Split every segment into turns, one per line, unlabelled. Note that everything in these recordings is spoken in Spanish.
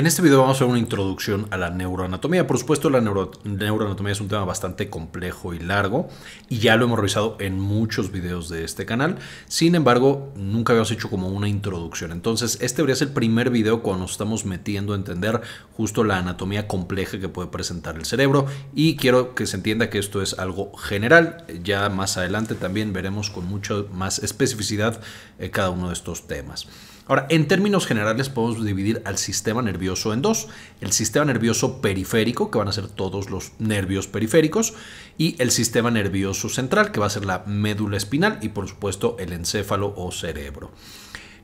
En este video vamos a ver una introducción a la neuroanatomía. Por supuesto, la neuroanatomía es un tema bastante complejo y largo y ya lo hemos revisado en muchos videos de este canal. Sin embargo, nunca habíamos hecho como una introducción. Entonces, este debería ser el primer video cuando nos estamos metiendo a entender justo la anatomía compleja que puede presentar el cerebro y quiero que se entienda que esto es algo general. Ya más adelante también veremos con mucha más especificidad eh, cada uno de estos temas. Ahora, en términos generales podemos dividir al sistema nervioso en dos. El sistema nervioso periférico, que van a ser todos los nervios periféricos, y el sistema nervioso central, que va a ser la médula espinal y por supuesto el encéfalo o cerebro.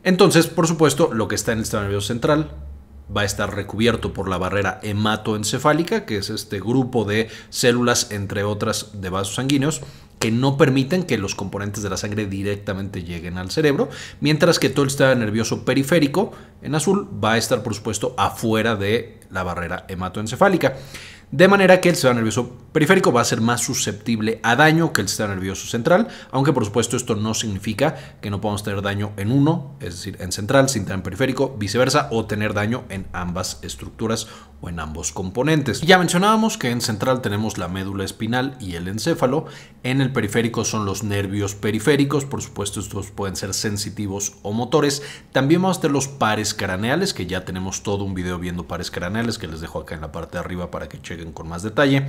Entonces, por supuesto, lo que está en el sistema nervioso central va a estar recubierto por la barrera hematoencefálica, que es este grupo de células, entre otras, de vasos sanguíneos, que no permiten que los componentes de la sangre directamente lleguen al cerebro, mientras que todo el sistema nervioso periférico, en azul, va a estar, por supuesto, afuera de la barrera hematoencefálica. De manera que el sistema nervioso periférico va a ser más susceptible a daño que el sistema nervioso central, aunque por supuesto esto no significa que no podamos tener daño en uno, es decir, en central, sin en periférico, viceversa, o tener daño en ambas estructuras o en ambos componentes. Ya mencionábamos que en central tenemos la médula espinal y el encéfalo, en el periférico son los nervios periféricos, por supuesto estos pueden ser sensitivos o motores, también vamos a tener los pares craneales, que ya tenemos todo un video viendo pares craneales que les dejo acá en la parte de arriba para que chequen con más detalle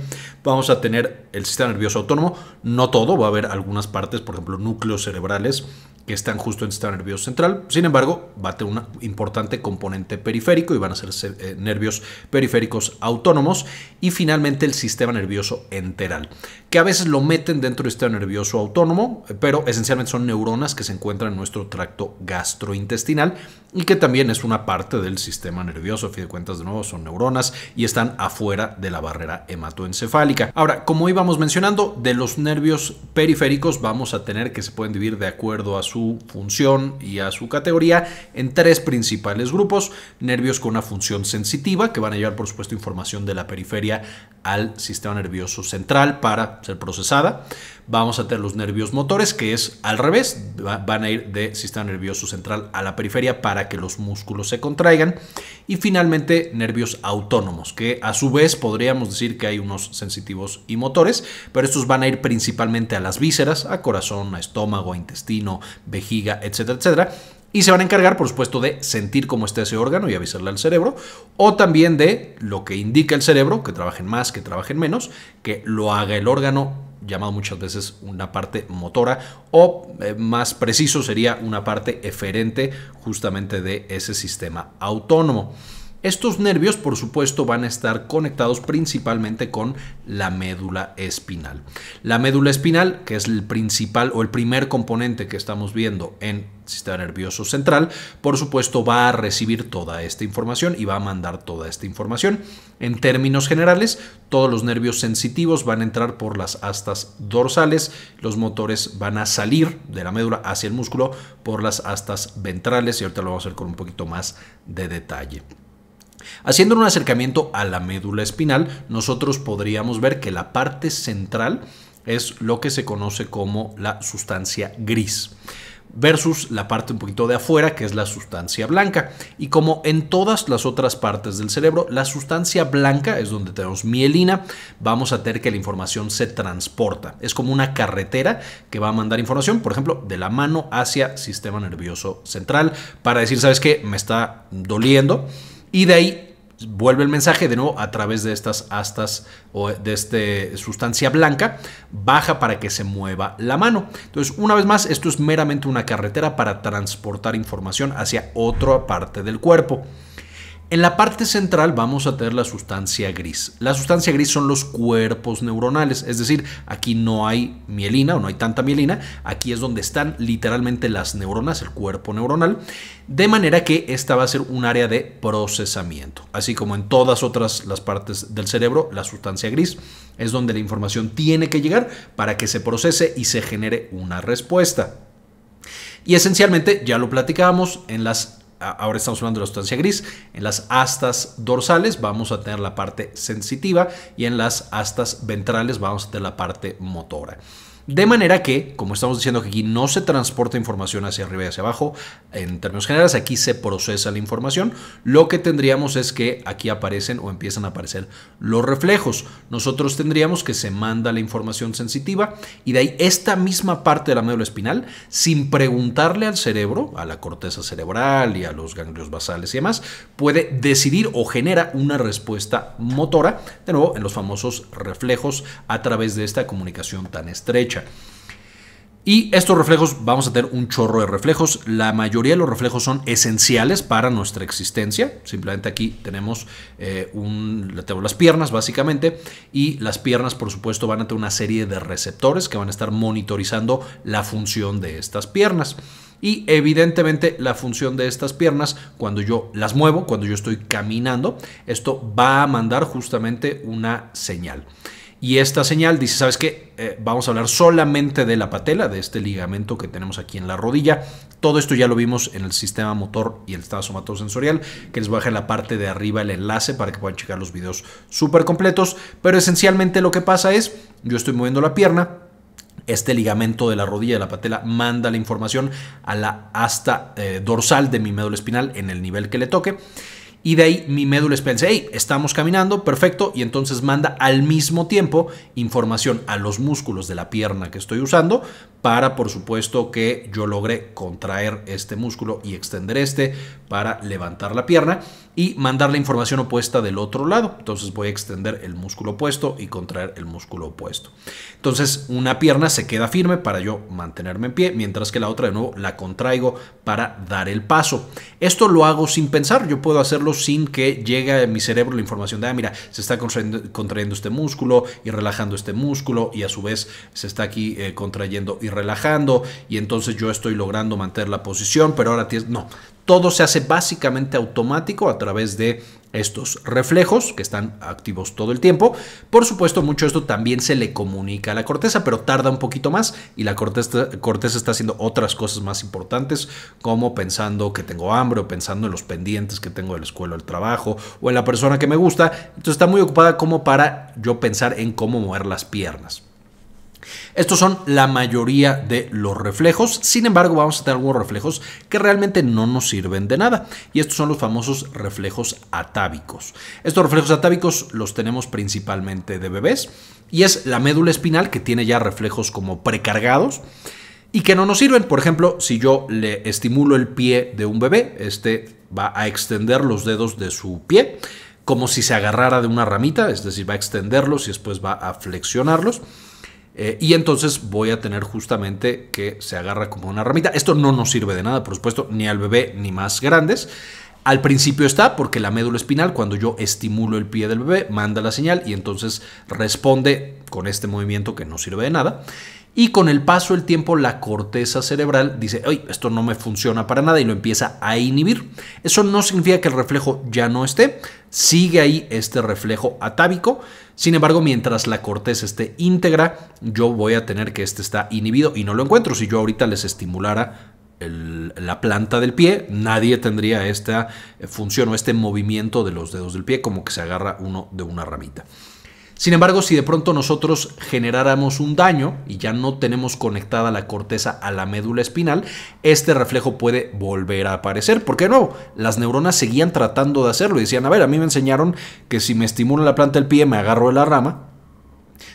vamos a tener el sistema nervioso autónomo, no todo, va a haber algunas partes, por ejemplo, núcleos cerebrales que están justo en el sistema nervioso central. Sin embargo, va a tener un importante componente periférico y van a ser eh, nervios periféricos autónomos. Y finalmente el sistema nervioso enteral, que a veces lo meten dentro del sistema nervioso autónomo, pero esencialmente son neuronas que se encuentran en nuestro tracto gastrointestinal y que también es una parte del sistema nervioso. A fin de cuentas, de nuevo, son neuronas y están afuera de la barrera hematoencefálica. Ahora, como íbamos mencionando, de los nervios periféricos vamos a tener que se pueden dividir de acuerdo a su su función y a su categoría en tres principales grupos. Nervios con una función sensitiva, que van a llevar por supuesto información de la periferia al sistema nervioso central para ser procesada vamos a tener los nervios motores, que es al revés, van a ir de sistema nervioso central a la periferia para que los músculos se contraigan. Y finalmente, nervios autónomos, que a su vez podríamos decir que hay unos sensitivos y motores, pero estos van a ir principalmente a las vísceras, a corazón, a estómago, a intestino, vejiga, etcétera, etcétera y se van a encargar, por supuesto, de sentir cómo está ese órgano y avisarle al cerebro, o también de lo que indica el cerebro, que trabajen más, que trabajen menos, que lo haga el órgano llamado muchas veces una parte motora o eh, más preciso sería una parte eferente justamente de ese sistema autónomo. Estos nervios, por supuesto, van a estar conectados principalmente con la médula espinal. La médula espinal, que es el principal o el primer componente que estamos viendo en el sistema nervioso central, por supuesto, va a recibir toda esta información y va a mandar toda esta información. En términos generales, todos los nervios sensitivos van a entrar por las astas dorsales, los motores van a salir de la médula hacia el músculo por las astas ventrales y ahorita lo vamos a hacer con un poquito más de detalle. Haciendo un acercamiento a la médula espinal, nosotros podríamos ver que la parte central es lo que se conoce como la sustancia gris versus la parte un poquito de afuera que es la sustancia blanca. Y como en todas las otras partes del cerebro, la sustancia blanca es donde tenemos mielina, vamos a tener que la información se transporta. Es como una carretera que va a mandar información, por ejemplo, de la mano hacia sistema nervioso central para decir, ¿sabes qué? Me está doliendo y de ahí vuelve el mensaje de nuevo a través de estas astas o de esta sustancia blanca, baja para que se mueva la mano. Entonces, una vez más, esto es meramente una carretera para transportar información hacia otra parte del cuerpo. En la parte central vamos a tener la sustancia gris. La sustancia gris son los cuerpos neuronales, es decir, aquí no hay mielina o no hay tanta mielina, aquí es donde están literalmente las neuronas, el cuerpo neuronal, de manera que esta va a ser un área de procesamiento. Así como en todas otras las partes del cerebro, la sustancia gris es donde la información tiene que llegar para que se procese y se genere una respuesta. Y esencialmente, ya lo platicábamos en las ahora estamos hablando de la sustancia gris, en las astas dorsales vamos a tener la parte sensitiva y en las astas ventrales vamos a tener la parte motora. De manera que, como estamos diciendo que aquí no se transporta información hacia arriba y hacia abajo, en términos generales, aquí se procesa la información. Lo que tendríamos es que aquí aparecen o empiezan a aparecer los reflejos. Nosotros tendríamos que se manda la información sensitiva y de ahí esta misma parte de la médula espinal, sin preguntarle al cerebro, a la corteza cerebral y a los ganglios basales y demás, puede decidir o genera una respuesta motora, de nuevo en los famosos reflejos a través de esta comunicación tan estrecha. Y estos reflejos, vamos a tener un chorro de reflejos. La mayoría de los reflejos son esenciales para nuestra existencia. Simplemente aquí tenemos, eh, las piernas, básicamente. Y las piernas, por supuesto, van a tener una serie de receptores que van a estar monitorizando la función de estas piernas. Y evidentemente la función de estas piernas, cuando yo las muevo, cuando yo estoy caminando, esto va a mandar justamente una señal. Y esta señal dice, ¿sabes qué? Eh, vamos a hablar solamente de la patela, de este ligamento que tenemos aquí en la rodilla. Todo esto ya lo vimos en el sistema motor y el estado somatosensorial, que les voy a dejar en la parte de arriba el enlace para que puedan checar los videos súper completos. Pero esencialmente lo que pasa es, yo estoy moviendo la pierna, este ligamento de la rodilla de la patela manda la información a la asta eh, dorsal de mi médula espinal en el nivel que le toque y de ahí mi médula espinal, hey, estamos caminando, perfecto, y entonces manda al mismo tiempo información a los músculos de la pierna que estoy usando para, por supuesto, que yo logre contraer este músculo y extender este para levantar la pierna y mandar la información opuesta del otro lado. Entonces voy a extender el músculo opuesto y contraer el músculo opuesto. Entonces una pierna se queda firme para yo mantenerme en pie, mientras que la otra de nuevo la contraigo para dar el paso. Esto lo hago sin pensar, yo puedo hacerlo sin que llegue a mi cerebro la información de, ah, mira, se está contrayendo, este músculo y relajando este músculo y a su vez se está aquí eh, contrayendo y relajando y entonces yo estoy logrando mantener la posición, pero ahora tienes, no, todo se hace básicamente automático a través de estos reflejos que están activos todo el tiempo. Por supuesto, mucho esto también se le comunica a la corteza, pero tarda un poquito más y la corteza, corteza está haciendo otras cosas más importantes, como pensando que tengo hambre o pensando en los pendientes que tengo de la escuela o el trabajo o en la persona que me gusta. Entonces está muy ocupada como para yo pensar en cómo mover las piernas. Estos son la mayoría de los reflejos, sin embargo vamos a tener algunos reflejos que realmente no nos sirven de nada y estos son los famosos reflejos atávicos. Estos reflejos atávicos los tenemos principalmente de bebés y es la médula espinal que tiene ya reflejos como precargados y que no nos sirven. Por ejemplo, si yo le estimulo el pie de un bebé, este va a extender los dedos de su pie como si se agarrara de una ramita, es decir, va a extenderlos y después va a flexionarlos. Eh, y entonces voy a tener justamente que se agarra como una ramita. Esto no nos sirve de nada, por supuesto, ni al bebé ni más grandes. Al principio está porque la médula espinal, cuando yo estimulo el pie del bebé, manda la señal y entonces responde con este movimiento que no sirve de nada y con el paso del tiempo la corteza cerebral dice, oye, esto no me funciona para nada y lo empieza a inhibir. Eso no significa que el reflejo ya no esté, sigue ahí este reflejo atávico. Sin embargo, mientras la corteza esté íntegra, yo voy a tener que este está inhibido y no lo encuentro. Si yo ahorita les estimulara la planta del pie, nadie tendría esta eh, función o este movimiento de los dedos del pie como que se agarra uno de una ramita. Sin embargo, si de pronto nosotros generáramos un daño y ya no tenemos conectada la corteza a la médula espinal, este reflejo puede volver a aparecer. Porque no, nuevo, las neuronas seguían tratando de hacerlo y decían, a ver, a mí me enseñaron que si me estimulo la planta del pie me agarro de la rama,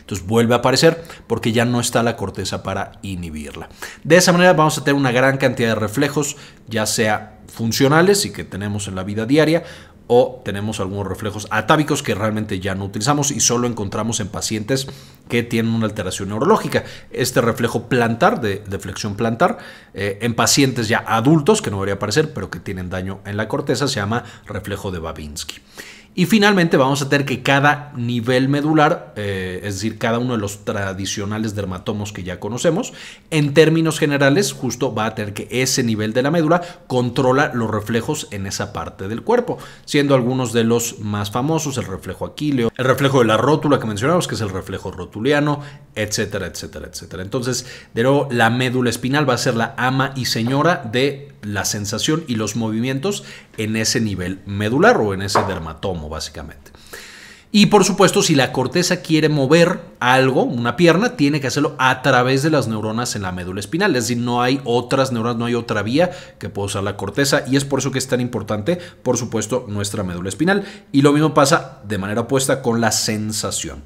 entonces vuelve a aparecer porque ya no está la corteza para inhibirla. De esa manera vamos a tener una gran cantidad de reflejos, ya sea funcionales y que tenemos en la vida diaria o tenemos algunos reflejos atávicos que realmente ya no utilizamos y solo encontramos en pacientes que tienen una alteración neurológica. Este reflejo plantar, de, flexión plantar, eh, en pacientes ya adultos, que no debería aparecer, pero que tienen daño en la corteza, se llama reflejo de Babinski. Y finalmente vamos a tener que cada nivel medular, eh, es decir, cada uno de los tradicionales dermatomos que ya conocemos, en términos generales, justo va a tener que ese nivel de la médula controla los reflejos en esa parte del cuerpo, siendo algunos de los más famosos el reflejo Aquileo, el reflejo de la rótula que mencionamos, que es el reflejo rótulo. Tertuliano, etcétera, etcétera, etcétera. Entonces, de nuevo, la médula espinal va a ser la ama y señora de la sensación y los movimientos en ese nivel medular o en ese dermatomo, básicamente. Y por supuesto, si la corteza quiere mover algo, una pierna, tiene que hacerlo a través de las neuronas en la médula espinal. Es decir, no hay otras neuronas, no hay otra vía que pueda usar la corteza. Y es por eso que es tan importante, por supuesto, nuestra médula espinal. Y lo mismo pasa de manera opuesta con la sensación.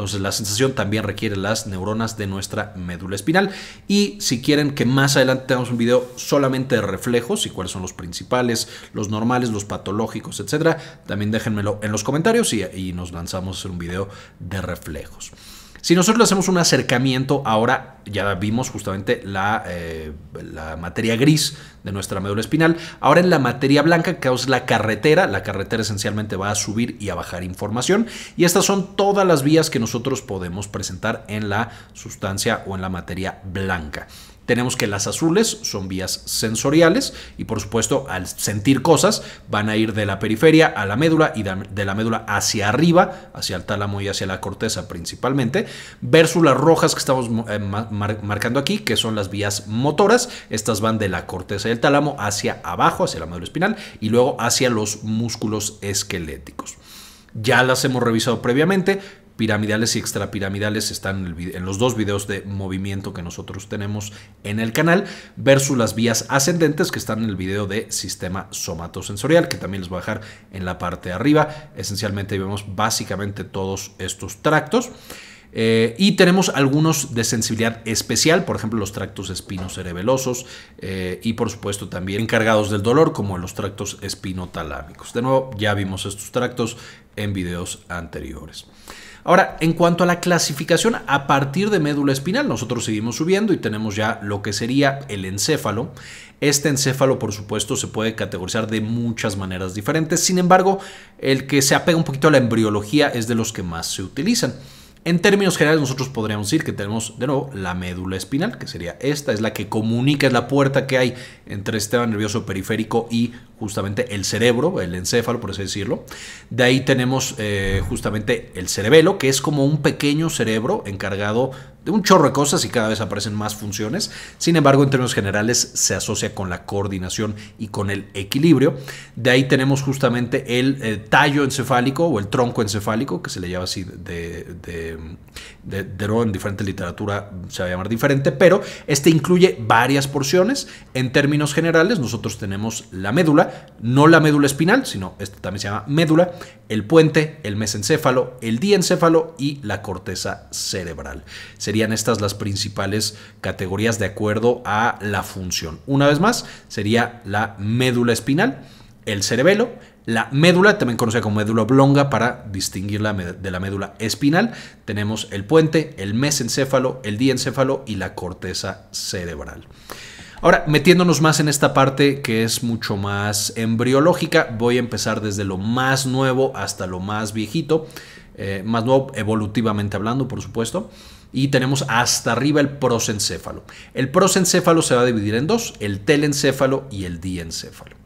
Entonces la sensación también requiere las neuronas de nuestra médula espinal. Y si quieren que más adelante tengamos un video solamente de reflejos y cuáles son los principales, los normales, los patológicos, etcétera, también déjenmelo en los comentarios y, y nos lanzamos a hacer un video de reflejos. Si nosotros hacemos un acercamiento, ahora ya vimos justamente la, eh, la, materia gris de nuestra médula espinal, ahora en la materia blanca, que es la carretera, la carretera esencialmente va a subir y a bajar información, y estas son todas las vías que nosotros podemos presentar en la sustancia o en la materia blanca. Tenemos que las azules son vías sensoriales y por supuesto al sentir cosas van a ir de la periferia a la médula y de la médula hacia arriba, hacia el tálamo y hacia la corteza principalmente, versus las rojas que estamos eh, marcando aquí, que son las vías motoras. Estas van de la corteza del tálamo hacia abajo, hacia la médula espinal y luego hacia los músculos esqueléticos. Ya las hemos revisado previamente, piramidales y extrapiramidales están en, los dos videos de movimiento que nosotros tenemos en el canal, versus las vías ascendentes que están en el video de sistema somatosensorial, que también les voy a dejar en la parte de arriba. Esencialmente vemos básicamente todos estos tractos. Eh, y tenemos algunos de sensibilidad especial, por ejemplo los tractos espinocerebelosos eh, y por supuesto también encargados del dolor como los tractos espinotalámicos. De nuevo, ya vimos estos tractos en videos anteriores. Ahora, en cuanto a la clasificación a partir de médula espinal, nosotros seguimos subiendo y tenemos ya lo que sería el encéfalo. Este encéfalo, por supuesto, se puede categorizar de muchas maneras diferentes. Sin embargo, el que se apega un poquito a la embriología es de los que más se utilizan. En términos generales, nosotros podríamos decir que tenemos de nuevo la médula espinal, que sería esta, es la que comunica, es la puerta que hay entre el sistema nervioso periférico y justamente el cerebro, el encéfalo, por así decirlo. De ahí tenemos eh, justamente el cerebelo, que es como un pequeño cerebro encargado de un chorro de cosas y cada vez aparecen más funciones. Sin embargo, en términos generales se asocia con la coordinación y con el equilibrio. De ahí tenemos justamente el, eh, tallo encefálico o el tronco encefálico, que se le llama así de, de, de, en diferente literatura se va a llamar diferente, pero este incluye varias porciones. En términos generales, nosotros tenemos la médula, no la médula espinal, sino este también se llama médula, el puente, el mesencéfalo, el diencéfalo y la corteza cerebral. Serían estas las principales categorías de acuerdo a la función. Una vez más, sería la médula espinal, el cerebelo, la médula, también conocida como médula oblonga para distinguirla de la médula espinal. Tenemos el puente, el mesencéfalo, el diencéfalo y la corteza cerebral. Ahora, metiéndonos más en esta parte que es mucho más embriológica, voy a empezar desde lo más nuevo hasta lo más viejito, eh, más nuevo evolutivamente hablando, por supuesto y tenemos hasta arriba el prosencéfalo. El prosencéfalo se va a dividir en dos, el telencéfalo y el diencéfalo.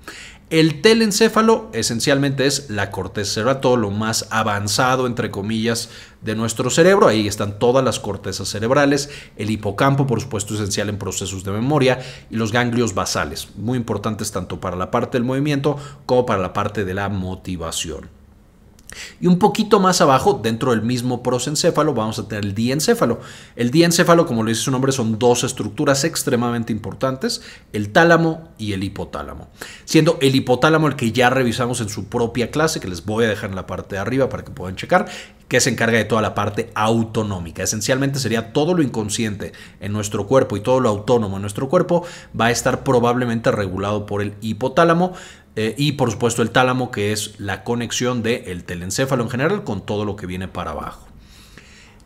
El telencéfalo esencialmente es la corteza cerebral, todo lo más avanzado, entre comillas, de nuestro cerebro. Ahí están todas las cortezas cerebrales, el hipocampo, por supuesto, esencial en procesos de memoria, y los ganglios basales, muy importantes tanto para la parte del movimiento como para la parte de la motivación. Y un poquito más abajo, dentro del mismo prosencéfalo, vamos a tener el diencéfalo. El diencéfalo, como lo dice su nombre, son dos estructuras extremadamente importantes, el tálamo y el hipotálamo. Siendo el hipotálamo el que ya revisamos en su propia clase, que les voy a dejar en la parte de arriba para que puedan checar, que se encarga de toda la parte autonómica. Esencialmente sería todo lo inconsciente en nuestro cuerpo y todo lo autónomo en nuestro cuerpo va a estar probablemente regulado por el hipotálamo. Eh, y por supuesto el tálamo, que es la conexión del el telencéfalo en general con todo lo que viene para abajo.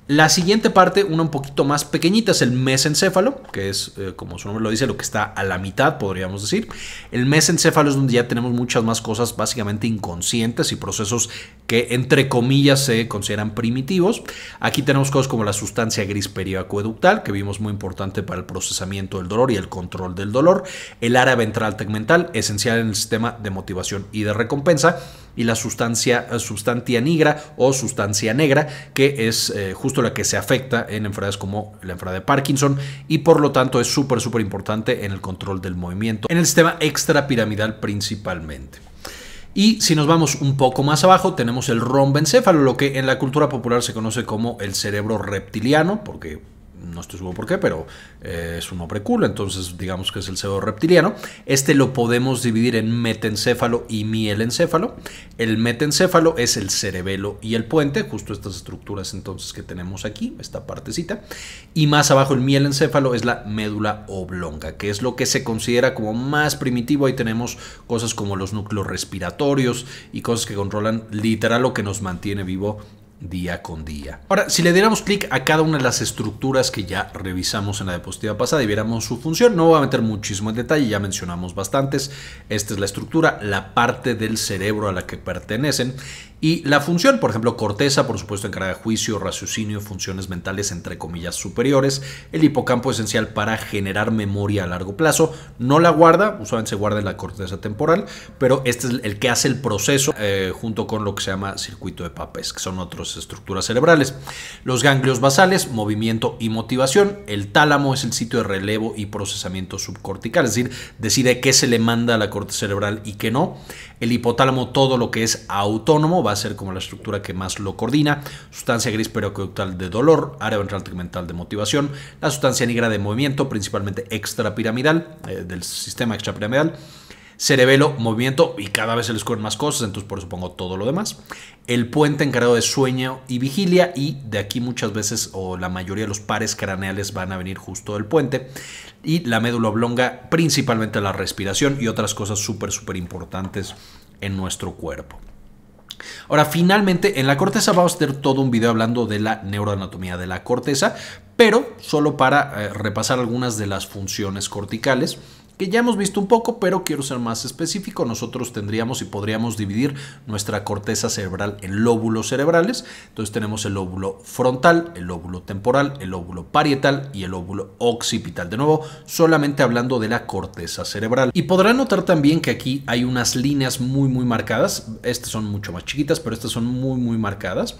La siguiente parte, una un poquito más pequeñita, es el mesencéfalo, que es, eh, como su nombre lo dice, lo que está a la mitad, podríamos decir. El mesencéfalo es donde ya tenemos muchas más cosas básicamente inconscientes y procesos que, entre comillas, se consideran primitivos. Aquí tenemos cosas como la sustancia gris periacueductal, que vimos muy importante para el procesamiento del dolor y el control del dolor. El área ventral tegmental, esencial en el sistema de motivación y de recompensa. Y la sustancia, eh, sustancia nigra o sustancia negra, que es eh, justo la que se afecta en enfermedades como la enfermedad de Parkinson y por lo tanto es súper, súper importante en el control del movimiento, en el sistema extrapiramidal principalmente. Y si nos vamos un poco más abajo, tenemos el rombencéfalo, lo que en la cultura popular se conoce como el cerebro reptiliano, porque no estoy seguro por qué, pero eh, es un hombre entonces digamos que es el cerebro reptiliano. Este lo podemos dividir en metencéfalo y mielencéfalo. El metencéfalo es el cerebelo y el puente, justo estas estructuras entonces que tenemos aquí, esta partecita. Y más abajo el mielencéfalo es la médula oblonga, que es lo que se considera como más primitivo. Ahí tenemos cosas como los núcleos respiratorios y cosas que controlan literal lo que nos mantiene vivo día con día. Ahora, si le diéramos clic a cada una de las estructuras que ya revisamos en la diapositiva pasada y viéramos su función, no voy a meter muchísimo en detalle, ya mencionamos bastantes. Esta es la estructura, la parte del cerebro a la que pertenecen y la función, por ejemplo, corteza, por supuesto, encarga juicio, raciocinio, funciones mentales entre comillas superiores, el hipocampo esencial para generar memoria a largo plazo, no la guarda, usualmente se guarda en la corteza temporal, pero este es el que hace el proceso eh, junto con lo que se llama circuito de papés, que son otros estructuras cerebrales. Los ganglios basales, movimiento y motivación. El tálamo es el sitio de relevo y procesamiento subcortical, es decir, decide qué se le manda a la corte cerebral y qué no. El hipotálamo, todo lo que es autónomo, va a ser como la estructura que más lo coordina. Sustancia gris periaqueductal de dolor, área ventral tegmental de motivación. La sustancia negra de movimiento, principalmente extrapiramidal, eh, del sistema extrapiramidal cerebelo, movimiento y cada vez se les ocurren más cosas, entonces por eso pongo todo lo demás. El puente encargado de sueño y vigilia y de aquí muchas veces o la mayoría de los pares craneales van a venir justo del puente y la médula oblonga principalmente la respiración y otras cosas súper súper importantes en nuestro cuerpo. Ahora, finalmente, en la corteza vamos a tener todo un video hablando de la neuroanatomía de la corteza, pero solo para eh, repasar algunas de las funciones corticales que ya hemos visto un poco, pero quiero ser más específico. Nosotros tendríamos y podríamos dividir nuestra corteza cerebral en lóbulos cerebrales. Entonces tenemos el lóbulo frontal, el lóbulo temporal, el lóbulo parietal y el lóbulo occipital. De nuevo, solamente hablando de la corteza cerebral. Y podrán notar también que aquí hay unas líneas muy, muy marcadas. Estas son mucho más chiquitas, pero estas son muy, muy marcadas.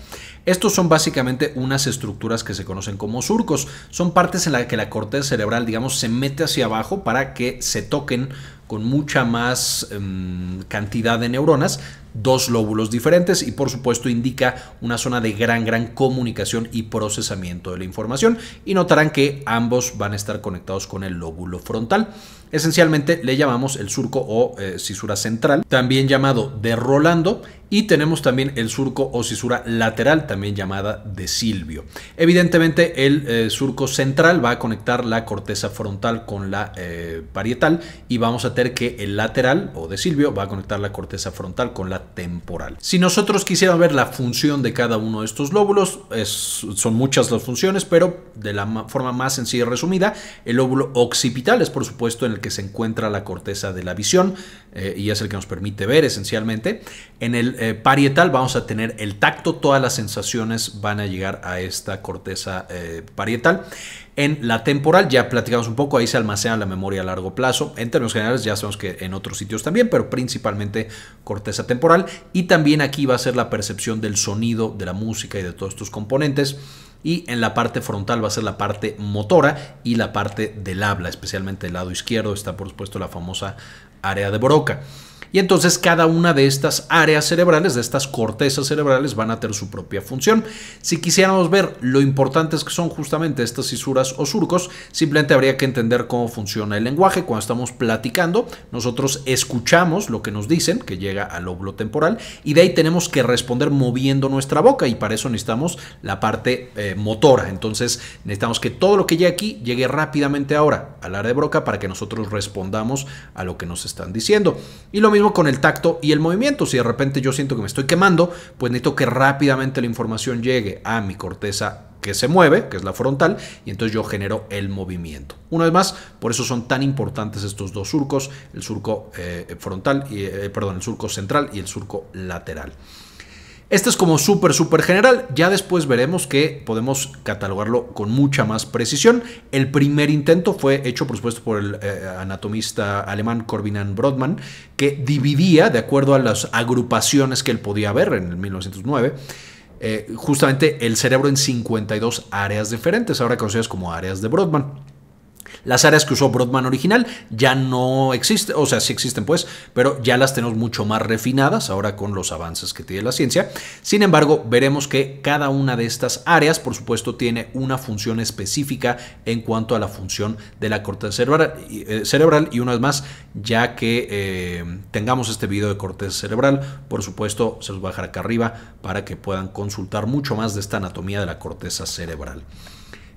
Estos son básicamente unas estructuras que se conocen como surcos. Son partes en las que la corteza cerebral, digamos, se mete hacia abajo para que se toquen con mucha más em, cantidad de neuronas, dos lóbulos diferentes y por supuesto indica una zona de gran, gran comunicación y procesamiento de la información y notarán que ambos van a estar conectados con el lóbulo frontal. Esencialmente le llamamos el surco o eh, cisura central, también llamado de Rolando, y tenemos también el surco o cisura lateral, también llamada de Silvio. Evidentemente el eh, surco central va a conectar la corteza frontal con la eh, parietal y vamos a tener que el lateral o de Silvio va a conectar la corteza frontal con la temporal. Si nosotros quisiéramos ver la función de cada uno de estos lóbulos, son muchas las funciones, pero de la forma más sencilla y resumida, el lóbulo occipital es por supuesto en el que se encuentra la corteza de la visión, eh, y es el que nos permite ver esencialmente. En el eh, parietal vamos a tener el tacto, todas las sensaciones van a llegar a esta corteza eh, parietal. En la temporal ya platicamos un poco, ahí se almacena la memoria a largo plazo. En términos generales ya sabemos que en otros sitios también, pero principalmente corteza temporal. Y también aquí va a ser la percepción del sonido, de la música y de todos estos componentes y en la parte frontal va a ser la parte motora y la parte del habla, especialmente el lado izquierdo está por supuesto la famosa área de Boroca. Y entonces cada una de estas áreas cerebrales, de estas cortezas cerebrales, van a tener su propia función. Si quisiéramos ver lo importantes que son justamente estas fisuras o surcos, simplemente habría que entender cómo funciona el lenguaje. Cuando estamos platicando, nosotros escuchamos lo que nos dicen, que llega al óvulo temporal, y de ahí tenemos que responder moviendo nuestra boca, y para eso necesitamos la parte eh, motora. Entonces necesitamos que todo lo que llegue aquí llegue rápidamente ahora al área de broca para que nosotros respondamos a lo que nos están diciendo. Y lo mismo con el tacto y el movimiento. Si de repente yo siento que me estoy quemando, pues necesito que rápidamente la información llegue a mi corteza que se mueve, que es la frontal, y entonces yo genero el movimiento. Una vez más, por eso son tan importantes estos dos surcos, el surco eh, frontal, y, eh, perdón, el surco central y el surco lateral. Este es como súper, súper general. Ya después veremos que podemos catalogarlo con mucha más precisión. El primer intento fue hecho, por supuesto, por el eh, anatomista alemán Corbinan Brodmann, que dividía, de acuerdo a las agrupaciones que él podía ver en 1909, eh, justamente el cerebro en 52 áreas diferentes, ahora conocidas como áreas de Brodmann. Las áreas que usó Brodmann original ya no existen, o sea, sí existen pues, pero ya las tenemos mucho más refinadas ahora con los avances que tiene la ciencia. Sin embargo, veremos que cada una de estas áreas, por supuesto, tiene una función específica en cuanto a la función de la corteza eh, cerebral. y una vez más, ya que eh, tengamos este video de corteza cerebral, por supuesto, se los voy a dejar acá arriba para que puedan consultar mucho más de esta anatomía de la corteza cerebral.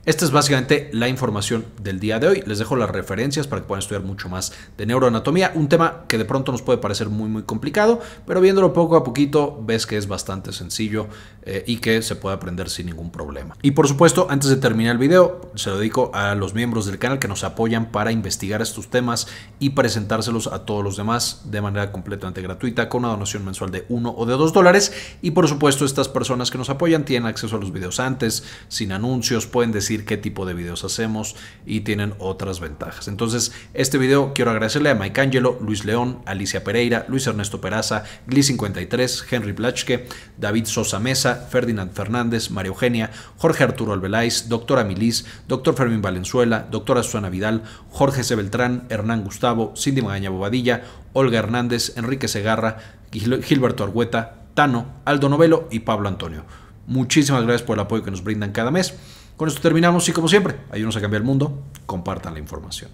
Esta es básicamente la información del día de hoy. Les dejo las referencias para que puedan estudiar mucho más de neuroanatomía, un tema que de pronto nos puede parecer muy muy complicado, pero viéndolo poco a poquito ves que es bastante sencillo eh, y que se puede aprender sin ningún problema. Y por supuesto, antes de terminar el video, se lo dedico a los miembros del canal que nos apoyan para investigar estos temas y presentárselos a todos los demás de manera completamente gratuita con una donación mensual de 1 o de 2 dólares. Y por supuesto, estas personas que nos apoyan tienen acceso a los videos antes, sin anuncios, pueden decir qué tipo de videos hacemos y tienen otras ventajas. Entonces, este video quiero agradecerle a Mike Angelo, Luis León, Alicia Pereira, Luis Ernesto Peraza, Gli 53, Henry Plachke, David Sosa Mesa, Ferdinand Fernández, María Eugenia, Jorge Arturo Albeláez, doctora Milis, doctor Fermín Valenzuela, doctora Susana Vidal, Jorge C. Beltrán, Hernán Gustavo, Cindy Magaña Bobadilla, Olga Hernández, Enrique Segarra, Gilberto Argüeta, Tano, Aldo Novelo y Pablo Antonio. Muchísimas gracias por el apoyo que nos brindan cada mes. Con esto terminamos y como siempre, ayúdenos a cambiar el mundo, compartan la información.